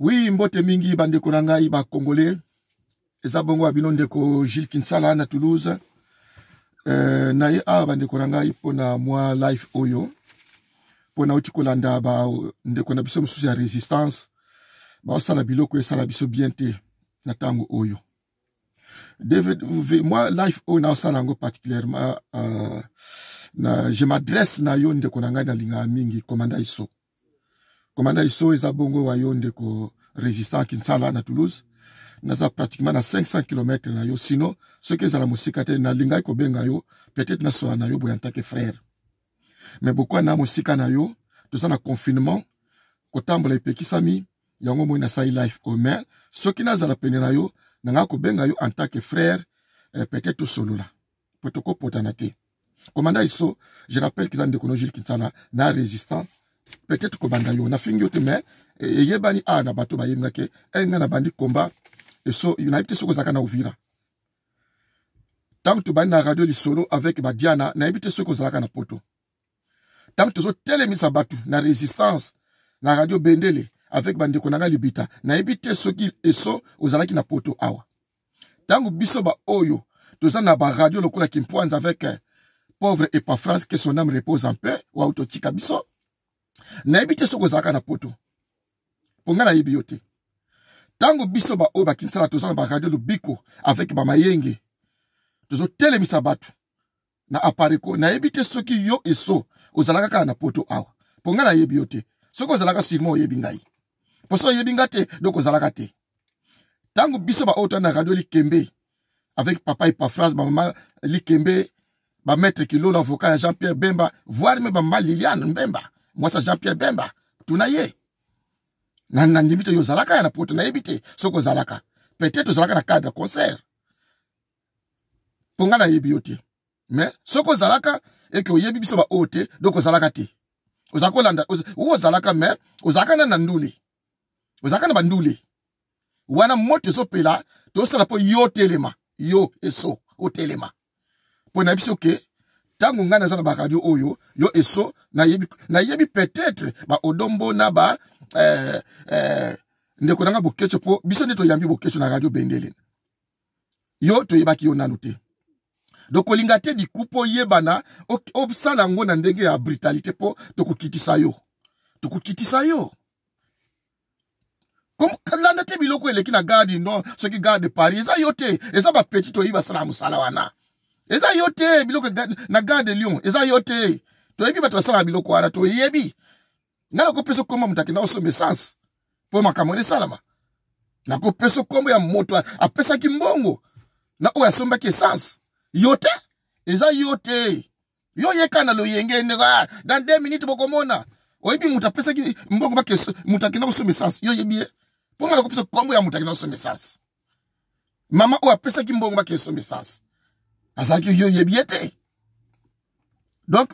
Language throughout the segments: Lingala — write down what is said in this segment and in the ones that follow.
wi mbote mingi bandeko na ngai bakongole eza bongo ya bino ndeko gile kinsala na toulouse euh, na ye awa bandeko na ngai mpona mwa life oyo mpona uti kolanda bandeko na biso mosusu ya resistance baosala biloko esala biso bien te na ntango oyo moi life oyo naosala yango particulièrement uh, na je m'adresse na yo ndeko na ngai na lingaka mingi komanda iso komanda iso eza bongo wa yo ndeko résistant kinsala na toulouse naza pratiquement na 500 kilometre na yo sino soki ezala mosika te nalingaki kobenga yo peut-être nasoa na yo boye antake frère me bokwa na mosika na yo toza na confinement kotambola epekisami yango moi nasali life omer soki nazala pene na yo nanga kobenga yo antake frère eh, peut-être tosolola po tokopotana te komanda iso je rappelle keza ndeko no jule kinsala na résistant peut-être kobanda yo nafingi yo te me eyebani a ah, na bato bayembinaki e eh, nga na bandi komba eso nayebi te soki ozalaka na ovira ntango tobandi na radio lisolo avec badiana nayebi te soki ozalaka na poto ntango tozotelemisa bato na résistance na radio bendele avec bandeko na nga libita nayebi te soki eso ozalaki na poto awa ntango biso baoyo toza na baradio lokola kimpwanza avec eh, pauvre epaphras ke son ame repose en paix wautotika biso nayebi te soki ozalaka na poto mpo ngai nayebi yo te ntango biso baoyo bakinsala tozala na baradio lobiko avec bamayenge tozotelemisa bato na apareko nayebi te soki yo eso ozalaka kaka na poto awa mpo ngai nayebi yo te soki ozalaka surement oyebi ngai mpo so oyebi nga te dok ozalaka te ntango biso baoyo toya na radio likembe avec papa epafras bamama likembe bamaître kilolo avocat ya jean pierre bemba voire me bamama liliane mbemba mwasa jean pierre bemba tuna ye na nandimi te yo ozalaka ya na po tonayebi te soki ozalaka peut-être ozalaka na cadre concert mpo ngai nayebi yo te me soki ozalaka eke oyebi biso baoyo te donk ozalaka te ozalaka olanda wo ozalaka me ozalaka na na ndule ozalaka na bandule wana moto ezopela tosala mpo yo telema yo eso otelema mpo na biso ke ntango ngai naza na baradio oyo yo eso nayebi, nayebi peut-être baodombo na ba eh, eh, ndeko na nga bokecho mpo biso nde toyambi bokecho na radio bendele yo toyebaki yo nanu te donc olinga te diku mpo oyebana osala yango na ndenge ya brutalité mpo tokokitisa yo tokokitisa yo landa te biloko eleki na gare du nord soki gare de paris eza yo te eza bapetit oyi basala ya mosala wana eza yo te biloko na gare lion eza yo te toyebi bato basalaka biloko wana toyebi nga nakopesa kombo moto akenda osomba esanse mpo makambo wana esalama nakopesa kombo ya moto apesaki mbongo na oyo asombaki esanse yo te eza yo te na loyenge nea dans deux minutes bokomona oyebi moto apesaki mbongo bake moto akenda kosomba esanse yo yebi ye mpo nga nakopesa kombo ya moto akenda kosomba esanse mama oyo apesaki mbongo bake esomba esanse azalaki yo oyebi ye te donk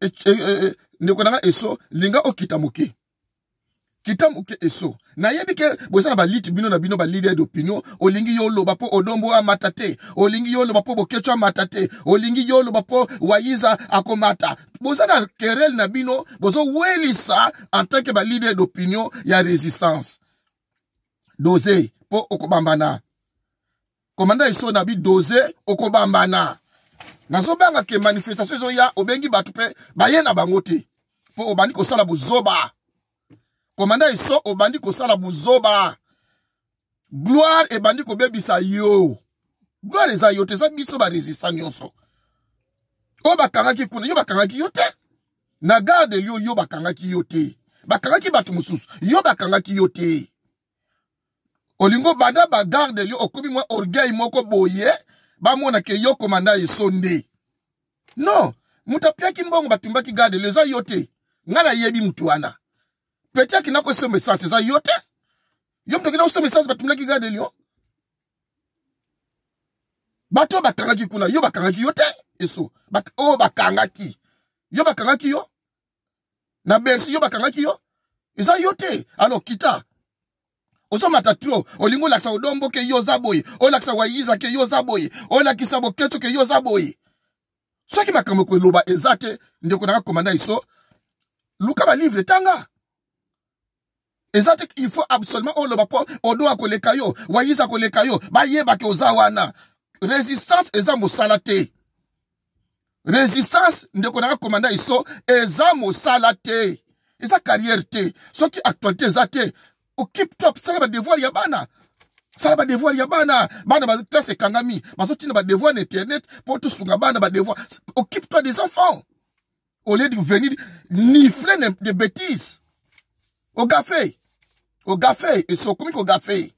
e, e, e, ndeko na nga eso linga okita moke kita moke eso nayebi ke boza na balite bino na bino balider d'opinion olingi yo oloba mpo odombo amata te olingi yo oloba mpo bokecho amata te olingi yo oloba mpo wayiza akomata boza na kerele na bino bozowelisa en tant ke balider d'opinion ya résistance doze mpo okobambana komanda eso na bidoze okobambana nazobanga ke manifestation ezoya obengi bato mpe baye na bango te mpo obandi kosala bozoba komanda eso obandi kosala bozoba gloire ebandi kobebisa yo gloire eza yo te eza biso baresista nyonso oyo bakangaki kuna yo bakangaki yo te na garde lio yo bakangaki yo te bakangaki bato mosusu yo bakangaki yo te olingo banda bagarde yo okomi mwa orgueil moko boye bamona ke yo komanda yeso nde non moto apiaki mbongo batumbaki garde lo eza yo te ngai nayebi motu wana petetre nakosomba esanse eza yo te yo moto akenda kosomba esanse batumbaki garde lio bato oyo bakangaki kuna yo bakangaki yo te eso oyo bakangaki yo bakangaki yo na bersi yo bakangaki yo eza yo te alors kita ozomata tro olingi olakisa odombo ke yo oza boye olakisa wayiza ke yo oza boye olakisa boketo ke yo oza boye soki makambo ekoeloba eza te ndeko nanga komanda iso luka balivre tanga eza te il faut absolument oloba mpo odoa koleka yo wayiza koleka yo bayebake oza wana résistance eza mosala te résistance ndeko nanga komanda iso eza mosala te eza carrière te soki actualité eza te Occupe-toi, ça va devoir yabana. bana ça va devoir yabana. bana bana classe kangami bazotina ba devoir internet pour tout sunga bana ba devoir occupe-toi des enfants au lieu de venir nifler des bêtises au café au café et so comme au café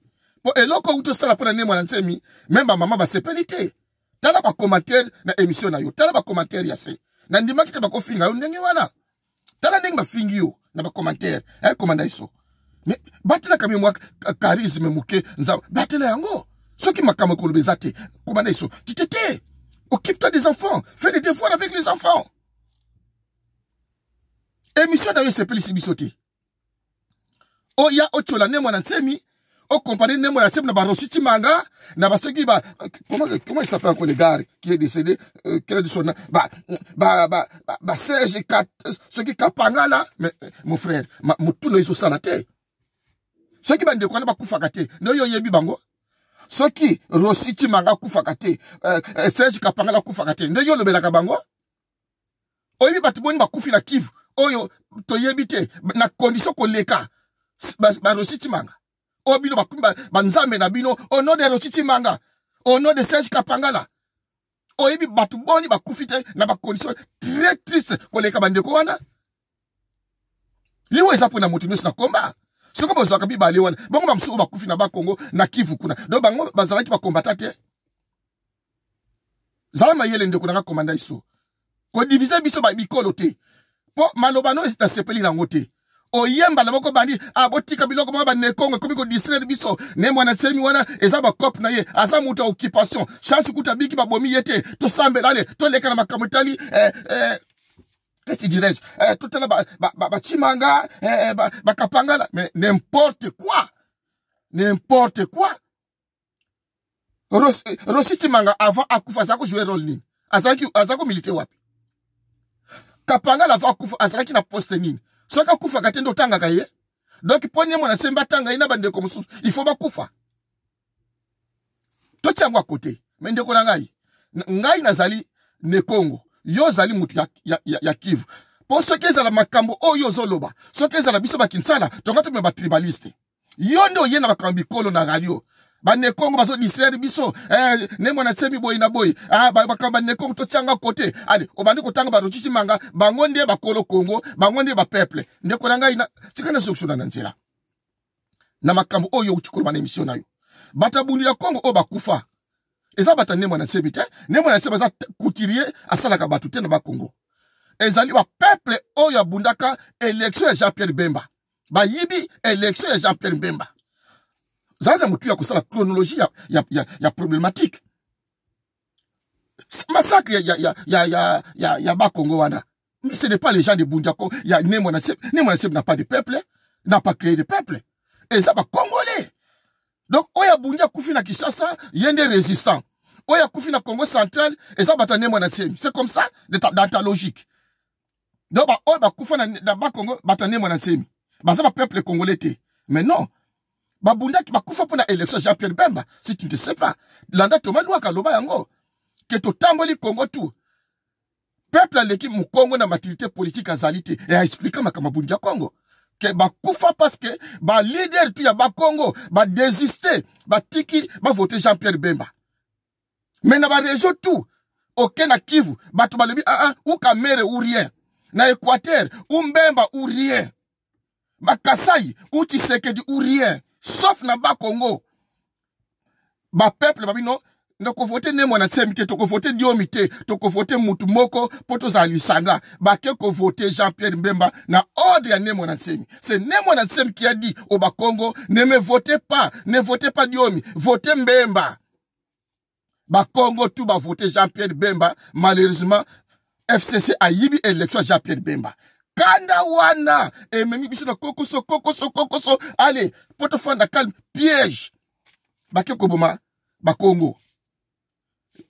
po eloko uto sala pona ne mwana nsemi même ma maman va se ba T'as là ba commentaire na émission na yo là ba commentaire t'as se na ndimaki te bakofinga yo ndenge wana tala ndenge bafingi yo na ba commentaire hein komanda ça? me batelaka mimwa karisme moke nzambe batela yango soki makambo ekoloba eza te kobanda yesu tite te occupe toi des enfants fais des devoirs avec les enfants émission na yo esepelisi biso te oya oh, otiola nde mwana ntsemi okompane nde mwana ntsemi na barosi ti manga na basoki ba comment il s'appelle encore le gars qui est décédé euh, quel est son nom ba ba ba ba serge soki euh, kapanga là mais mon frère motuna ezosala te soki bandeko wana bakufaka te nde oyo oyebi bango soki rosi timanga akufaka te uh, serge kapangala akufaka te ndenge olobelaka bango oyebi bato boni bakufi na kivu oyo toyebi te na kondisio koleka barosi timanga oyo oh, bino bakumi banzambe na bino au nom de rosi timanga au nom de serge kapangala oyebi bato boni bakufi te na bakondisio très triste koleka bandeko wana liwo eza mpona moto nyonso na komba Ce que vous wana bongo bamosusu je bakongo na kivu kuna do bango bazalaki bakombata te que mayele ndeko nanga komanda biso kodivize biso bikolo vous mpo maloba no que vous le moko bandi abotika biloko moko banekongo ekomi biso ne mwana semi que na ye occupation kuta biki ye te que to na que qu'est-ce que dirais-je, euh, tout là, bah, chimanga, euh, eh, eh, bah, bah, kapangala, mais n'importe quoi, n'importe quoi. Eh, Rossi Chimanga, avant akufa, azako jouer rôle nini, azaki, azako milite wapi. Kapangala avant akufa, azaki na poste nini. Soka kufa katendo tangaka ye. Donc, ponye mwana semba tanga ina bandeko mususu, il faut bakufa. Totiango à côté, mais ndeko ngai. Ngai nazali ne Congo. yo ozali motu ya, ya, ya, ya kivu mpo soki ezala makambo oyo ozoloba soki ezala biso bakinsala tonga tomema batribaliste yo nde oye na makambo bikolo na radio banekongo bazodistraire biso eh, ne mwana tiemi boye na boye ah, bakambo banekongo totianga kote ale obandi kotanga barocicimanga bango nde bakolo kongo bango nde bapeple ndeko na ngai tika na solusiona na nzela na makambo oyo okoti koloba na emission na yo bato abundila kongo oyo bakufa eza bato ya ndembo na nsebi te ndembo na nsebi aza couturier asalaka bato te na bakongo ezali bapeple oyo abundaka elektio ya jean pierre bemba bayibi elektio ya jean pierre bemba zala na motu ya kosala chronologie ya, ya, ya, ya problématique massacre ya, ya, ya, ya, ya, ya bakongo wana mais ce n'est pas les gens de bundiako ya nembo na nsebi nembo na nsebi na pas de peuple na pas créé de peuple eza bakongo donc oyo abundi il na a yende résistants. résistant oyo akufi na congo central et ça ndembo c'est comme ça dans ta logique donc ba bakufa na bakongo bato ndembo na ça baza peuple congolais te mais non babundaki bakufa pour na élection jean pierre bemba si tu ne sais pas landa toma lwaka aloba yango ke tamboli congo tout, peuple aleki Congo na maturité politique et Et expliquer ma abundi ya congo ke bakufa parceke balider tu ya bakongo badesiste batiki bavote jean pierre bemba me na baregio tu oke na kivu bato balobi aa ah, ah, u kamere u rien na équateur u mbemba u rien bakasai u tisekedi u rien sauf na bakongo bapeuple babino tokovote nde mwanatsemi te tokovote diomi te tokovote mutu moko mpo tozala lisanga bake kovote jean pierre mbemba na ordre ya nde mwanatsemi se nde mwanatsemi ki adi o bakongo ne me vote pa ne vote pa diomi vote mbemba bakongo tu bavote jean pierre bemba malheureusement fcc ayibi élection ya jean pierre bemba kanda wana ememi biso na kokoso kokoso kokoso ale mpo tofanda calme piège bake koboma bakongo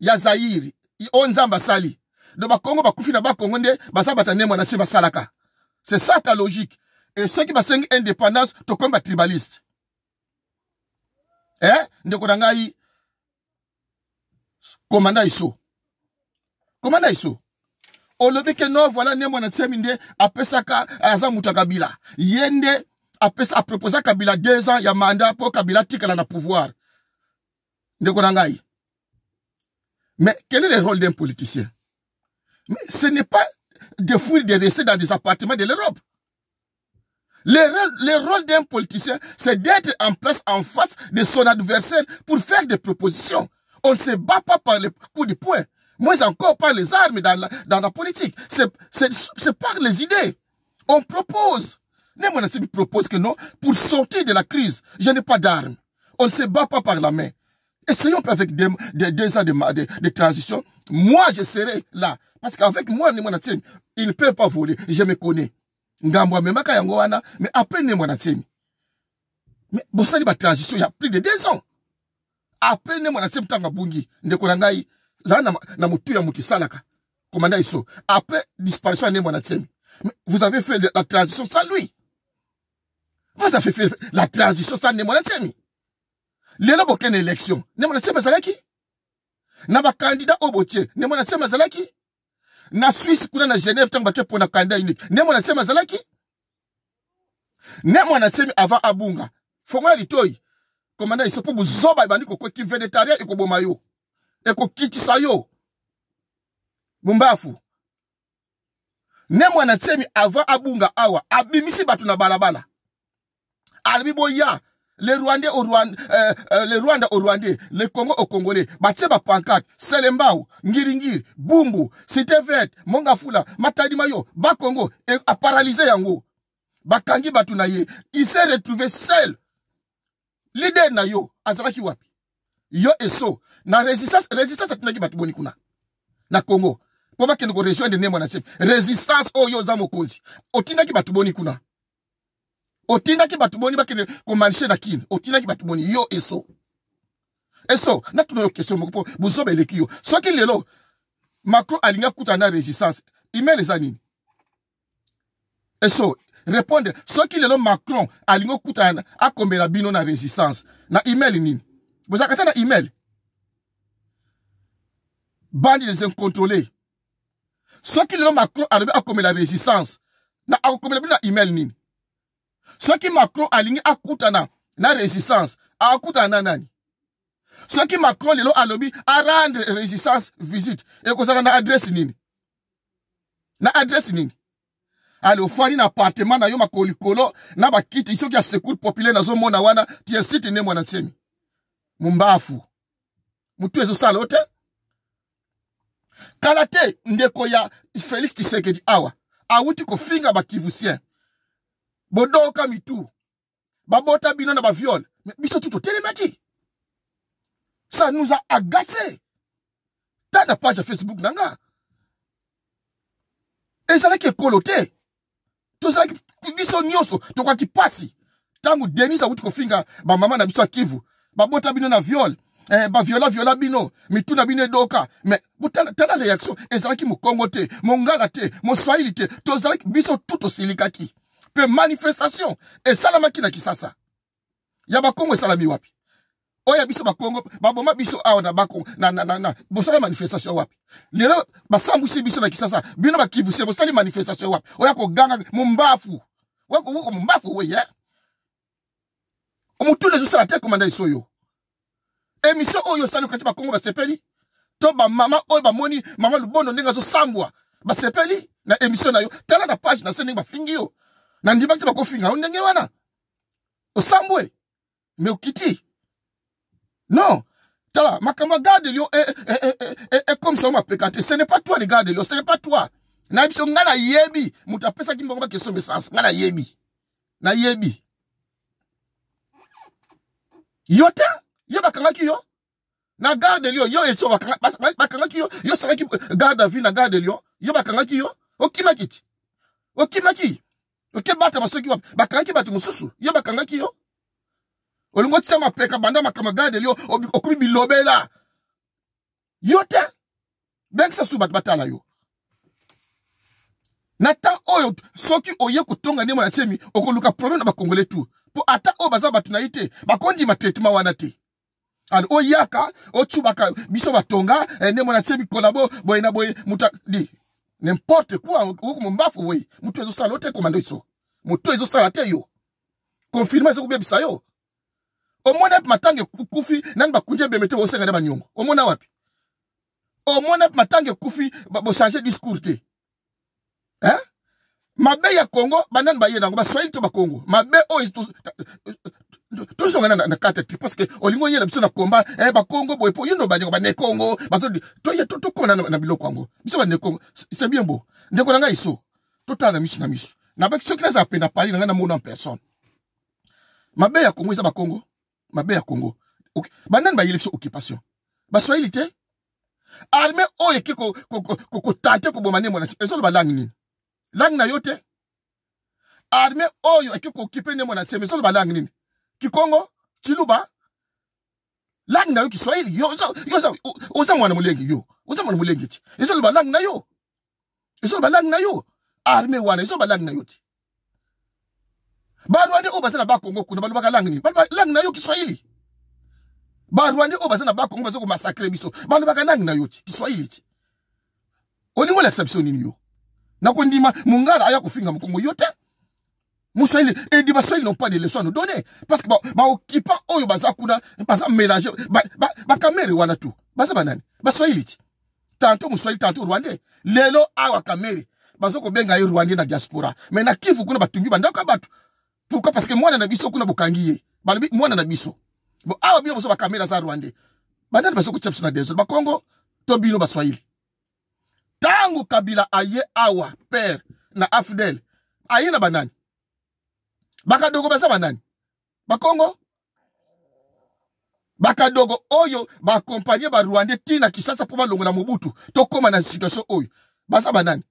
ya zairi oyo nzambe asali do bakongo bakufi na bakongo nde baza bato nde mwana nsi basalaka c'est ça ta logique e soki basengi indépendance tokomi batribaliste eh? ndeko na ngai komanda iso komanda iso olobi ke no voila nde mwana ntiemi nde apesaka aza moto ya kabila ye nde apesa aproposa kabila deux ans ya manda mpo kabila atikala na pouvoir ndeko na ngai Mais quel est le rôle d'un politicien ce n'est pas de fouiller, de rester dans des appartements de l'Europe. Le rôle, d'un politicien, c'est d'être en place, en face de son adversaire pour faire des propositions. On ne se bat pas par les coups de poing, moins encore par les armes dans la, politique. C'est par les idées. On propose. Némon propose que non, pour sortir de la crise, je n'ai pas d'armes. On ne se bat pas par la main. Essayons avec deux ans de, transition. Moi, je serai là. Parce qu'avec moi, il ne peut pas voler. Je me connais. Mais après, mais bosali ba transition il y a plus de deux ans après Némo Natemi, il mtanga bungi plus de deux za na, après disparition de Némo tse vous avez fait la transition sans lui vous avez fait la transition sans Némo Natemi. lelo bokende élection ndembo na nsima ezalaki na bakandida oyo botie ndembo na nsima ezalaki na swisse kuna na genève ntango batie mpona kanda unique ndembo na nsima azalaki nde mwana nsemi avant abunga fongola litoi komanda iso mpo buzoba ebandi kokoki vegetaria ekoboma yo ekokitisa yo mumbafu nde mwana nsemi avant abunga awa abimisi bato na balabala alobi boya les Rwandais au Rwanda, euh, euh, les Rwandais au Rwandais, les Congo au Congolais, Batseba Pankate, Selembao, Ngiringir, Bumbu, Sitevet, Mongafula, Matadimayo, Bakongo, et a paralysé Yango. Bakangi Batunaye, il s'est retrouvé seul. L'idée na yo, Azaraki Wapi. Yo et so, na résistance, résistance atunaki Batuboni kuna. Na Congo. Pour bakende ko rejoindre Nemo na Résistance, oh yo zamokonzi. Otinaki Batuboni kuna. otindaki batuboni boni bakende komarshe na kin. otindaki bato yo eso eso natuna yo question Vous mpo le qui yo soki lelo macron alingi akuta na résistance email les nini eso répondre soki lelo macron a okuta la bino na résistance na email nini bozalaka te na email bandi les incontrôlés soki lelo macron a alobi la résistance na a la bino na email nini Soki Macron alingi akutana na resistance, akutana na nani? Soki Macron lelo alobi arendre résistance visite, ekozala na adresse nini? Na adresse nini? ale ofandi na apartement na yo makolikolo na bakiti soki ya secour populaire nazomona wana tie site nde mwana ntiemi mumbafu mutu ezosala o te kala te ndeko ya félix tshisekedi awa awuti kofinga bakivusien bodoka mitu babota bino na baviole me biso tu totelemaki ça nous a agacé ta na page ya facebook na nga ezalaki ekolo te tozalaki biso nyonso tokoki pasi ntango denis awuti kofinga bamama na biso ya kivu babota bino na viole eh, baviola viola bino mitu na bino edoka me botala tala reaction ezalaki mokongo te mongala te moswahili te tozalaki biso tu tosilikaki mpe manifestation esalamaki na kisasa ya bakongo esalami wapi oyo biso bakongo baboma biso awa na bakongo bosala manifestation wapi lelo basambwisi biso na kisasa bino bakivusie bosali manifestation wapi oya koganga mombafu oya kowuka mombafu weye omutuna ezosala te komanda eso oyo emission oyo osali okati bakongo basepeli to bamama oyo bamoni mama lubondo ndenge azosambwa basepeli na emission na yo tala na page na se ndenge bafingi yo na ndima ti bakofinga yo ndenge wana osambwe me okiti non tala makambo ya garde lio e, e, e, ekomisa yo mapeka te ce n'est pas toi le garde lio ce n'est pas toi nayebi so ngai nayebi moto apesaki mbongo bakestion mesanse ngai nayebi nayebi yo te ye bakangaki yo na garde lio yo eso bakangaki yo yo salaki euh, garde à vie na garde lio yo bakangaki yo okimaki ti okimaki okebata basoki wapi bakangaki bato mosusu ye bakangaki yo olingi otia mapeka banda makambo gadeli yo okomi bilobela yo te bengisa su bato batala yo na ntan oyo soki oye kotonga ndemo na tiemi okoluka probleme na bakongole tu mpo ata oyo baza bato na ye te bakondima traitement wana te alo oyaka otubaka biso batonga eh, ndemo na tiemi kolabo boye na boye mutu di n'importe quoi okoki mombafu we motu ezosala te komanda iso motu ezosala te yo konfirma ezokobebisa yo omona wapi matanga ekufi nani bakundi ebeme te bosenga nde baniongo omona wapi omona wapi matanga ekufi bochange discours te mabe ya kongo banani baye nango baswahili to bakongo mabe oyo tozongana na kati te parce que olingi oyela biso na komba eh, bakongo boye mpo yendo baningo banekongo tokona na biloko yango biso banekongo se bien bo ndeko na ngai so totala na miso na miso nabaki soki naza penda pali na ngai namona en personne mabe ya kongo eza bakongo mabe ya kongo banani bayeli biso occupation baswahili te arme oyo eki kotante koboma ne mwana ezoloba langi nini langi na yo te arme oyo eki kokipe ne mwana nseme ezoloba langi nini Kikongo, Chiluba, langi na yo Kiswahili. Yo so yo so uza mwana mulenge yo. Uza mwana mulenge ti. Izo luba langi na yo. Izo luba langi na yo. Arme wana izo luba langi na yo ti. Barwande o bazana ba Kongo kuna baluba ka langi ni. Baluba langi na yo Kiswahili. Barwande o bazana ba Kongo bazoko masakre biso. Baluba ka langi na yo ti. Kiswahili ti. Oni wala exception nini yo. Nakondima mungala aya kufinga mkongo yote mosali elidi basali non pas de leçon à nous donner parce que baokipa ba oyo oh, baza kuna baza mélange bakamere ba, ba wana tu baza banani baswahili ti tanto moswahili tanto rwandais lelo awa ah, kamere baza kobenga ye rwandais na diaspora me na kivu kuna batungi bandako ya bato pourquoi parce que mwana na biso kuna bokangi ye balobi mwana na biso bo awa ah, bino bozo bakamere aza rwandais banani baza kotia biso na desol bakongo to bino baswahili ntango kabila aye awa ah, pere na afdel aye na banani bakadoko baza banani bakongo bakadogo oyo bakompagne barwande ntina kisasa mpo balongola mobutu tokóma na situation oyo baza banani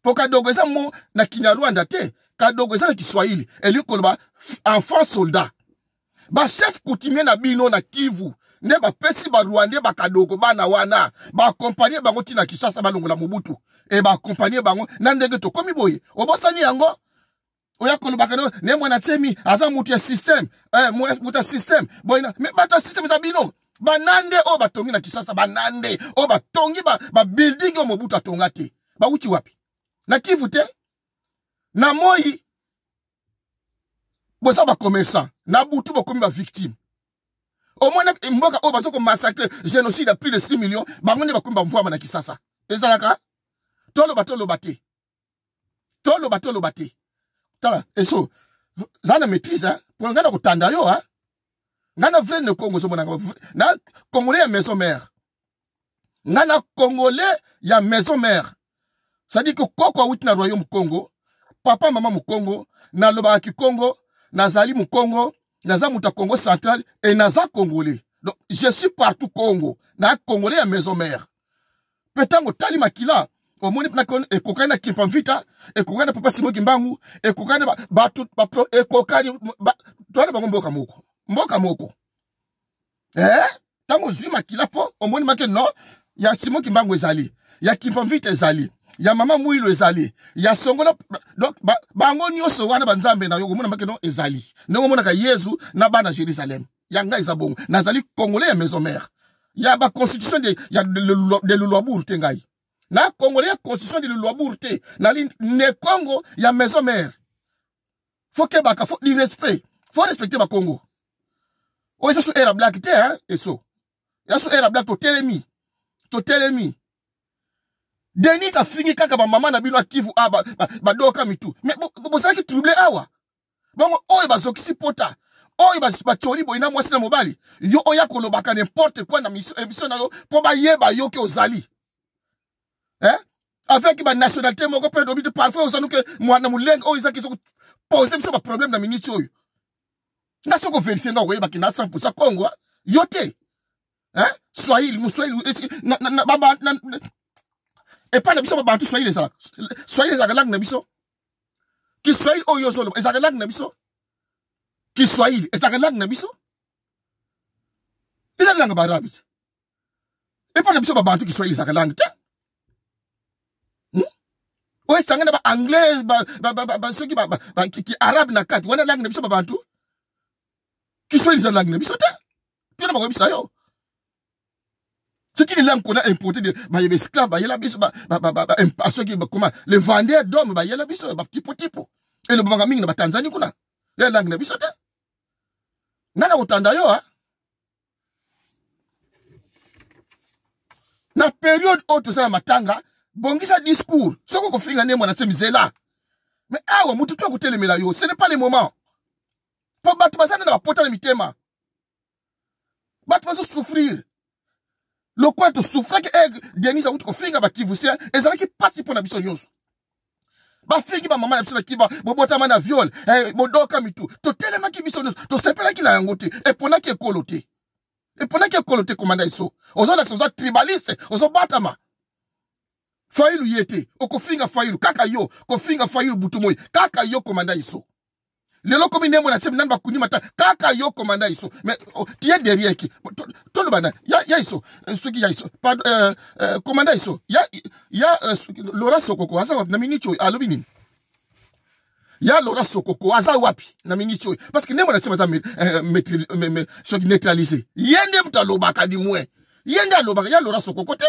mpo kadogo eza mo na kinyarwanda te kadogo eza na kiswahili elingi koloba enfant soldat bachef coutumier na bino na kivu nde bapesi barwande bakadogo bana wana baakompanie bango ntina kinshasa balongola mobutu e baakompanie bango na ndenge tokómi boye obosani yango oya kolobaka no ne mwana tiemi aza motu ya systeme eh, motu ya systeme boye me bato ya systeme eza bino banande oyo batongi na kisasa banande oyo batongi babuilding oyo mobutu atonga te bawuti wapi na kivu te na moi boza bakomerçant na butu bokomi bavictime omona mboka oyo baza komassacre génocide ya plus de 6 millions bango nde bakomi bamvwama na kisasa ezalaka toloba toloba te toloba toloba te tala eso za na maîtrise pour ngai au yo a ngai na vrai ne congo ezomonanga na congolais ya maison mère. nana congolais ya maison mère. ça dit que koko awuti na royaume congo papa mama Congo, na kikongo nazali congo na zali mu congo central et na za congolais donc je suis partout congo na congolais ya maison mère petango ntango tali makila omoni ekokani na kimpa mvita ekokani na papa simoki mbangu ekokani bato bapro ekokani toana bango mboka moko mboka moko eh? ntango ozwi makila mpo omoni make no ya simoki mbangu ezali ya kimpa mvita ezali ya mama mwilo ezali ya songola donc bango nyonso wana banzambe na yo komona make no ezali ndenge omonaka yezu na bana jérusalem yanga eza bongo nazali congolais ya maison mare ya baconstitution de lulwaburu te ngai na congolais ya constitution lilulu aburu te nali ne congo ya maison mare fo kebaka fo lirespect fo respecte bakongo oyo eza so era blak te eso eza so era blak totelemi totelemi denis afingi kaka bamama na bino akivu a badoka mitu me bozalaki trouble awa bongo oyo bazokisi pota oyo bacori boyina mwasi na mobali yo oya oh, kolobaka nimporte kua na émission na yo mpo bayeba yo ke ozali eh? avec banationalité moko mpe lobi te parfois ozanu ke mwana molenge oyo ezaki soko pose biso baproblème na miniti oyo nga soko verifie nga koyebaki na 100 pourcent congo yo te eh? swahili moswahili epai na biso babantu swahili ezalaka swahili ezalaka langue na biso kiswahili oyo ozoloba ezalaka langue na biso kiswahili ezalaka langue na biso eza langue baarabe te epai na biso babantu kiswahili ezalaka langue te oyo esangani baanglais soki arabe na kati wana langi na biso babantu kiswahiza langi na biso te tona bakoyebisa yo cetini langi kona importe de bayeba esclave bayela biso soki koma le vendeur dome bayela biso bakipotipo elobamaka mingi na batanzanie kuna ya langi na biso te ngai na kotanda yo a na periode oyo tozala matanga bongisa discours soki okofinga nde mwana tie mizela me awa motu to akotelemela yo ce n'est pas le moment mpo bato baza nde na bapota na mitema bato bazosouffrir lokola tosufraki e denis akuti kofinga bakivu sie ezalaki mpasi mpo na biso nyonso bafingi bamama na biso na kiba bobotama na viole eh, bodoka mitu totelemaki biso nyonso tosepelaki na yango te eponaki ekolo te eponaki ekolo te komanda eso ozolakisa oza tribaliste ozobatama failu ye te okofinga failu kaka yo kofinga failu butu moi kaka yo komanda ye so lelo komi ndembo na nsemi nani bakundima ta kaka yo komanda ye so mais oh, tiye derrière ki toloba nani ya ye so soki ya ye so euh, euh, euh, komanda ye so ya lora sokoko aza wapi na miniti oyo alobi nini ya lora sokoko aza wapi na miniti oyo parce que ndembo na nsemi aza soki neutralise ye nde moto alobaka dimoi ye nde alobaka ya lora sokoko te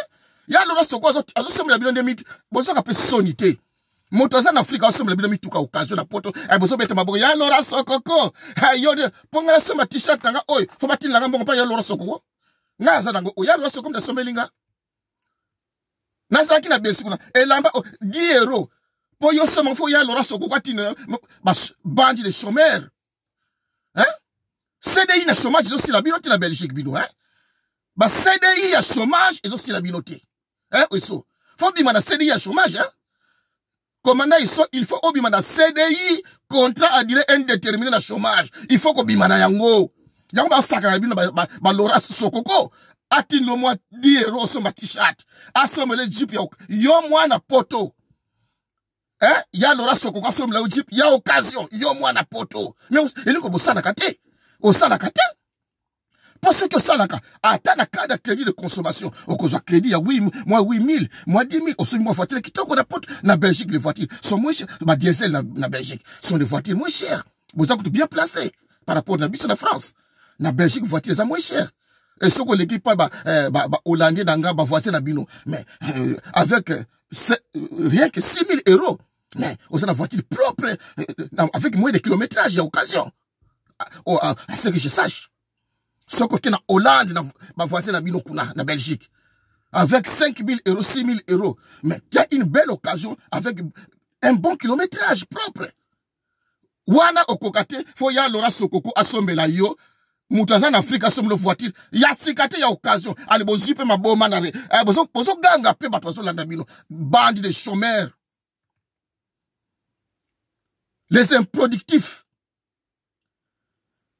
ya lelo soko azosembola bino nde mitu bozoka mpe soni te moto aza na afrika azosembola bino mituka occasion na poto eh, bozobeta maboko ya lora sokoko eh, yo mpo ngai asemba t-shirt na nga oyo fo batilelanga mbongo mpa ya lora sokoko ngai aza nango oya lora sokoko mde asombeli nga nazalaki na belsi kuna elamba eh, oh, di euro mpo yo semanga fo ya lora sokoko atinela bandi de chômeur cdi na chômage ezosila bino te na belgique bino ba cdi ya chômage ezosila bino te hein, iso faut bima na CDI ya chômage hein? komanda iso il faut obima na CDI contrat à durée indéterminée na chômage il faut kobima na yango yango basakaka bino balora sokoko atindwe mwa diero osomba t-shirt asomele jip ya yo mwana poto eh? ya lora sokoko asomela yo jip ya occasion yo mwana poto me elingi obosalaka te osalaka te Pour qui sont à la carte de crédit de consommation un crédit 000, moins 8000 mwa 10000 osomi moins voiture kitoko na Dans la belgique les voitures sont moins chères badiesel na, belgique sont des voitures moins chères Vous êtes bien placé par rapport à la la la france La belgique les voitures sont moins chères. et ce soki bah, mpa euh, bah, bah, Hollandais, d'Anga, nga bah, voici la bino mais euh, avec euh, rien que 6 000 euros mais oza une voiture propre avec moins de kilométrage il occasion ah, oh, ah, à, ce que je sache ce côté na Hollande, ma voisine na bino na Belgique. Avec 5 000 euros, 6 000 euros. Mais il y a une belle occasion avec un bon kilométrage propre. Wana okokate, faut ya lora sokoko asombela yo, moto aza na afrika asomi lo voiture ya sika te ya occasion ali bozwi mpe maboma na eh, bozoganga mpe bato bazolanda bino bande de chômeurs. les improductifs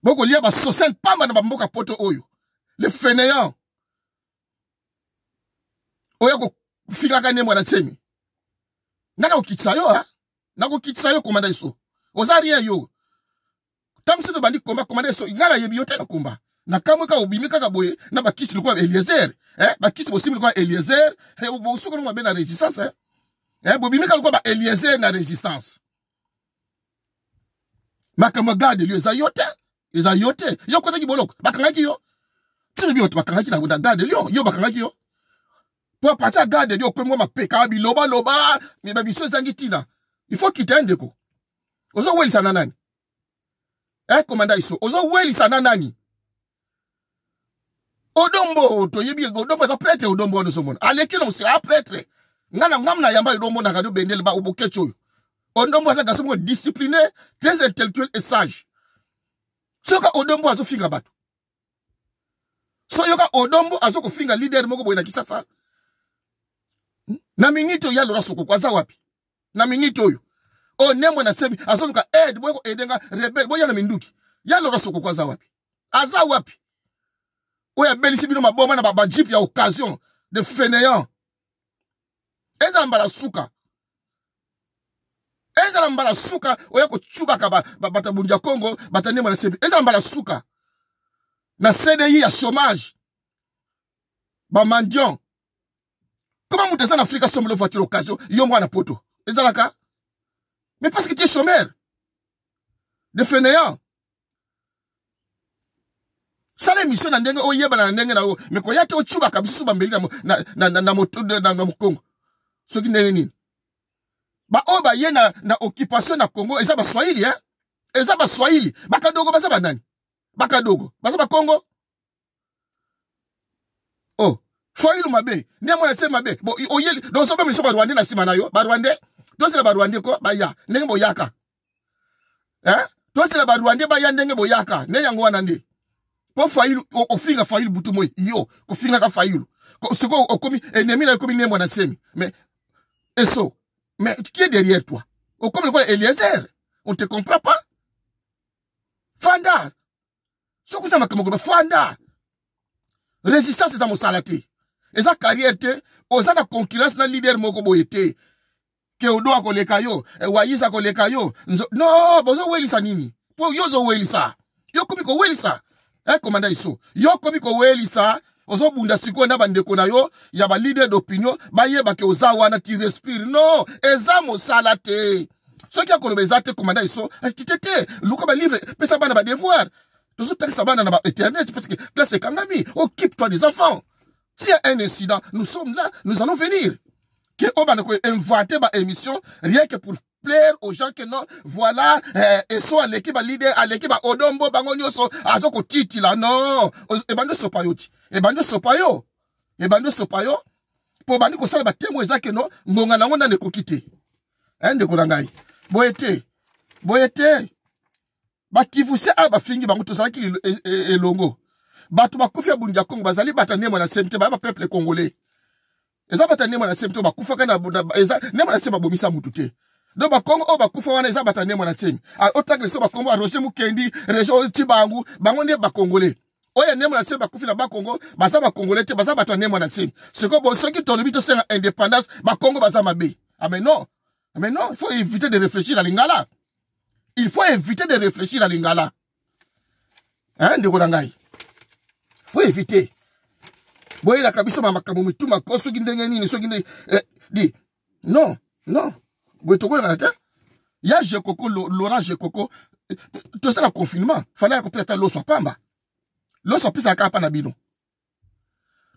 bokolia basosiale pamba na bamboka poto oyo le feneyan oyo kofikaka nde mwana ntiemi nga nakokitisa yo a nakokitisa yo komanda yeso oza rien yo ntango soki tobandi komba komanda yeso nga nayebi yo te nakomba nakamwi kaka obimi kaka boye na bakristu lokola eliezer eh? bakristu bosimi lokola eliezer eh, bosuka longo mabe na résistance eh? eh? bobimi kaka lokola baeliezer na résistance makambo ya garde lio eza yo te eza yo te yo okotaki boloko bakangaki yo tiri bino bakangaki na na garde lion yo bakangaki yo mpo aparti ya garde lion okomi ngo mapeka bilobaloba babiso ezangi ntina ifo kita ye ndeko ozowelisa na nani e eh, komanda iso ozowelisa na nani odombo toyebi odombo eza pretre odombo wana ozomona aleki na mosika ya pretre nga na ngamu na yamba odombo na radio bendele ba obokeci oyo odombo aza gasi moko discipliné très intellectuel et sage soyoka odombo azofinga bato soyoka odombo azokofinga lider moko boye na kisasa na miniti oyo alora sokoko aza wapi na miniti oyo oyo oh, nembwe na sebi azoluka aide boye koede nga rebele boya na minduki ya lora sokoko aza wapi aza wapi oyo abelisi bino maboma na babajipe ya occasion de fainéant eza mbala suka ezala mbala suka oya kocubaka bato ya bundu ya kongo batandembo na sebi ezala mbala suka na cdi ya chômage bamandion koma moto aza na afrika sombolo voiture occasion yo mwana poto ezalaka mais parce que tie chômeur de fainéant sala émission na ndenge oyebana na ndenge na yo me koya te ocubaka bisusu bambeli na mokongo soki ndenge nini baoyo baye na, na occupation na congo eza baswahili eh? eza baswahili bakadogo baza banani bakadogo baza bakongo o oh. foilu mabe nde mwana se mabe bo oyeli dozobema liso barwande na nsima na yo barwande tozela barwande ko baya ndenge boyaka eh? tozela barwande baya ndenge boyaka nde yango wana nde mpo ofinga failu butu moi yo kofingaka failu sikoyo okomi enemi na komi nde mwana nsemi me eso Mais qui est derrière toi On comme quoi Eliezer. On ne te comprend pas. Fanda. Ce que ça m'a comme Fanda. Résistance, c'est mon salaté. Et sa carrière, aux la concurrence, dans leader, moko boyete. Ke odoa koleka yo, wayisa koleka yo. No, bozo welisa nini. Po yozo welisa. Yo komi ko welisa. Eh, commandant iso. Yo komi ko welisa. bunda sikoyo na bandeko na yo ya leader d'opinion bayebake oza wana ti respire non qui mosala te soki akoloba eza te komanda biso tite te ba livre, pesa bana badevoir tozotalisa bana na bainternet parce que place kangami, occupe toi des enfants s'il y a un incident nous sommes là nous allons venir Que ke oyo bandeko ba émission rien que pour plaire aux gens que non voilà eh, Et l'équipe à à leader, l'équipe à odombo, Bangonyo aleki baodombo bango nyonso azokotitila non ebanda eh, osopa yo ti ebandi osopa yo ebandi osopa yo mpo bandi kosala batemo eza keno ngonga nango nani ekoki te ndeko na ngai boye te boye te bakivuse ayo bafingi bango tozalaki e, e, elongo bato bakufi ya bundi ya kongo bazali bato nemwa na nsemi te baya bapeple congolais eza bato nemwa na nsemi te bakufaka nemwa na nsemi babomisa mutu te do bakongo oyo bakufa wana eza bato nemwa na nsemi otangela so bakongo arose mukendi reso tibangu bango nde bakongolais oyo ndembo na ntina bakufi na bakongo baza bakongole te baza ba ya ndembo na ntina sikoyo bo soki tolobi tosenga indépendance Congo, baza mabe ame ah, non ame ah, non il faut éviter de réfléchir à lingala il faut éviter de réfléchir à lingala hein, ndeko na ngai faut éviter boyelaka biso bamakambo mituma ko soki ndenge nini soki ndenge eh, di non non boye na te ya coco. lora jekoko le eh, confinement fala ya kopesa ta loso apamba loso apisaka mpa na bino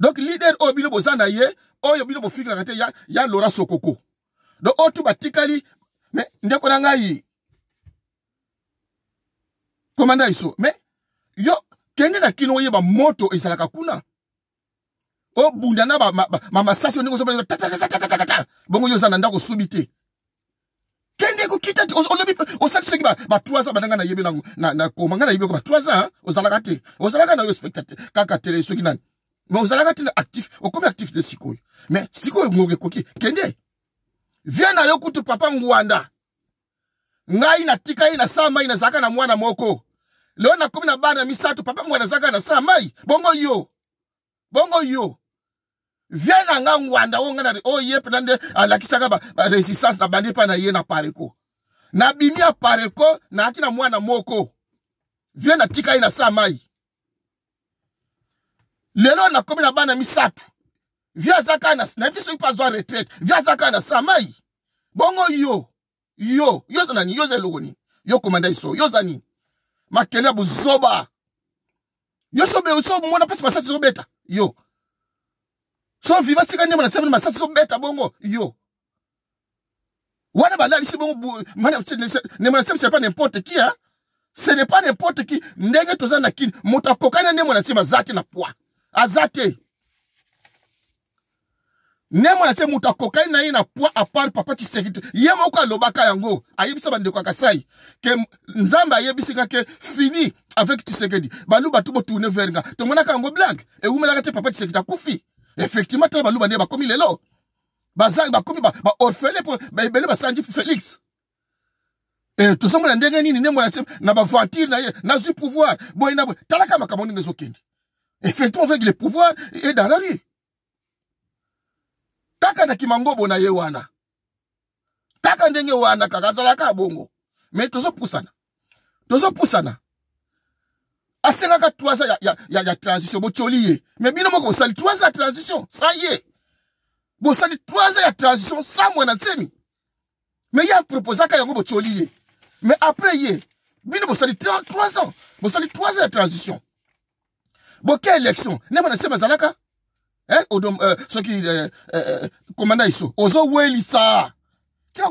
donk lider oyo bino boza na ye oyo bino bofikelaka te ya, ya lora sokoko don oyo tu batikali me ndeko na ngai komanda iso me yo kende na kino oyeba moto ezalaka kuna obunda na bamasasi ba, ba, ba, oningo ozobanaa bongo yo oza na ndako subi te kende kokita te olobi osali soki ba 3 ans banda ngai nayebi na koma ngai nayebi yoko ba 3 ans ozalaka te ozalaka na yo spectateur kaka tele soki nani mais ozalaka te na actif okomi actif te sikoyo mais sikoyo ngongo ekoki kende vie na yo kutu papa ngwanda ngai natika ye na saa mai nazalaka na mwana moko leo nakomi na bana misato papa ngwanda azalaka na saa mai bongo yo bongo yo via na nga ngwanda o nga na o ye mpe na nde alakisaka baresistance na bandi mpa na ye na pareko nabimi ya pareko nayaki na mwana moko vie natika ye na sa mai lelo nakomi na bana misato vie aza kaka nayebi soki mpe azwa retraite vie aza kaka na sa mai bongo yo yo yoza na nini yoza eloko nini yo komanda iso yoza nini makele ya bozoba yo sobe so mona mpasi masasi ezobeta yo so vi basika ndemo na sabini masasi so beta bongo yo wana balali si bongo mana ndemo na sabini c'est pas n'importe qui hein ce n'est pas n'importe qui ndenge toza na kini moto akokani ndemo na nsima aza te na poids aza te ndemo na nse moto akokani na ye na poids apart papa tshisekedi ye moko alobaka yango ayebisa bandeko ya kasai ke nzambe ayebisika ke fini avec tshisekedi balu bato botourne vers nga tomonaka yango blague ewumelaka te papa tshisekedi akufi effectivement tala baluba nde bakomi lelo baza bakomi baorfele ebele basangi félix eh, tozomona ndenge nini nde na bavoiture na ye nazwi pouvoir boye na boye talaka makambo ndenge ezokende effectivement ozwaki le pouvoir e dans la rue kaka nakima ngobo na ye wana kaka ndenge wana kaka azalaka bongo me tozopusana tozopusana à y ans ya, ya, ya transition mais il y bino moko de 3 ans ça transition Il y a 3 ans ya transition sa a proposé a proposa que yango le Mais après il y a 3 ans a 3 ans ya transition Quelle élection nde qui nzemi azalaka eh, hein, odom, euh, soki euh, euh, komanda euh, iso trop tika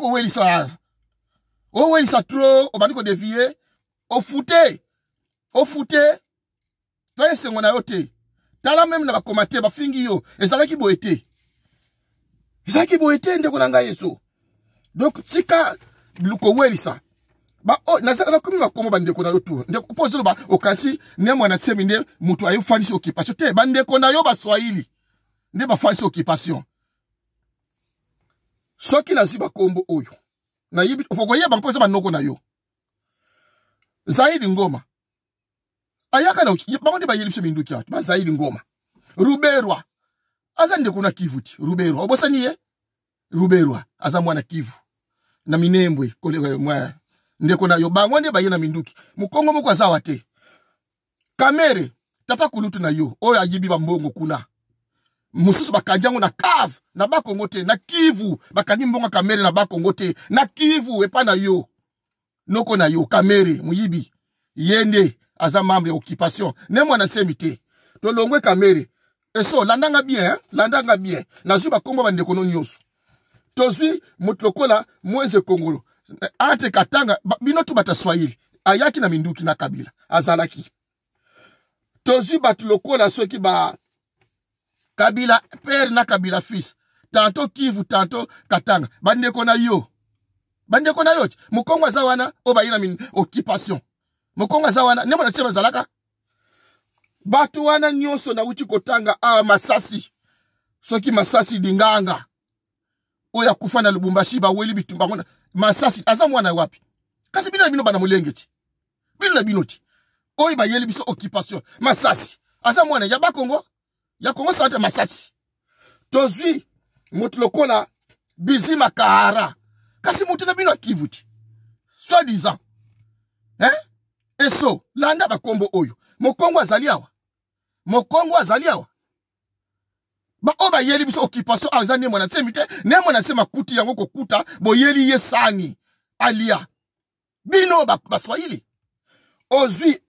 au ofu te tala esengo na yo te tala meme na bakoma te bafingi yo ezalaki boye te ezalaki boye te ndeko na ngai yesu donk tika lukowelisa oh, nakomi bakombo bandeko na yo tu mpo ozoloba okanisi nde mwana nsemi nde moto ayofandisi occupation te bandeko na yo baswahili nde bafandisi occupation soki nazwi bakombo oyo nayebi okokoyebanga mpo eza banoko na yo zaidi ngoma ayagala bamandi bayelibisa ebintu kyatu bazayiri ngoma ruberwa aza ndekuna kivu ti ruberwa ye ruberwa aza mwana kivu na minembwe eh, ndeko na yo bango nde baye na minduki mukongo moko azawa te kamere tata kulutu na yo oyo ayibi bambongo kuna mosusu bakandi na cave na bakongo na kivu bakandi mbongo kamere na bakongo na kivu epa yo noko na yo kamere muyibi yende aza membre ya occupation nde mwana nsemi te tolongwe kamere eso landanga bien landanga bien nazwi bakombo bandeko no nyonso tozwi moto lokola mwenze kongolo entre katanga bino tu bato ya swahili ayaki na minduki na kabila azalaki tozwi bato lokola soki ba kabila pere na kabila fils tanto kivu tanto katanga bandeko na yo bandeko na yo ti mokongo aza wana oyo baye na occupation mokongo aza wana nde monatie bazalaka bato wana nyonso nauti kotanga awa masasi soki masasi linganga oyo akufa na lubumbashi baweli bitumba ngo masasi aza mwana wapi kasi bino na bino bana molenge ti bino na bino ti oyo bayeli biso occupation masasi aza mwana ya bakongo ya kongo centre masasi tozwi moto lokola bizi makahara kasi motu na bino akivu ti soi disant hein? eso landa bakombo oyo mokongo azali awa mokongo azali awa baoyo bayeli biso occupation awa ah, eza nembo na nsemi te nembo na nsemi akuti yango kokuta boyeli ye sani alia bino baswahili ozwi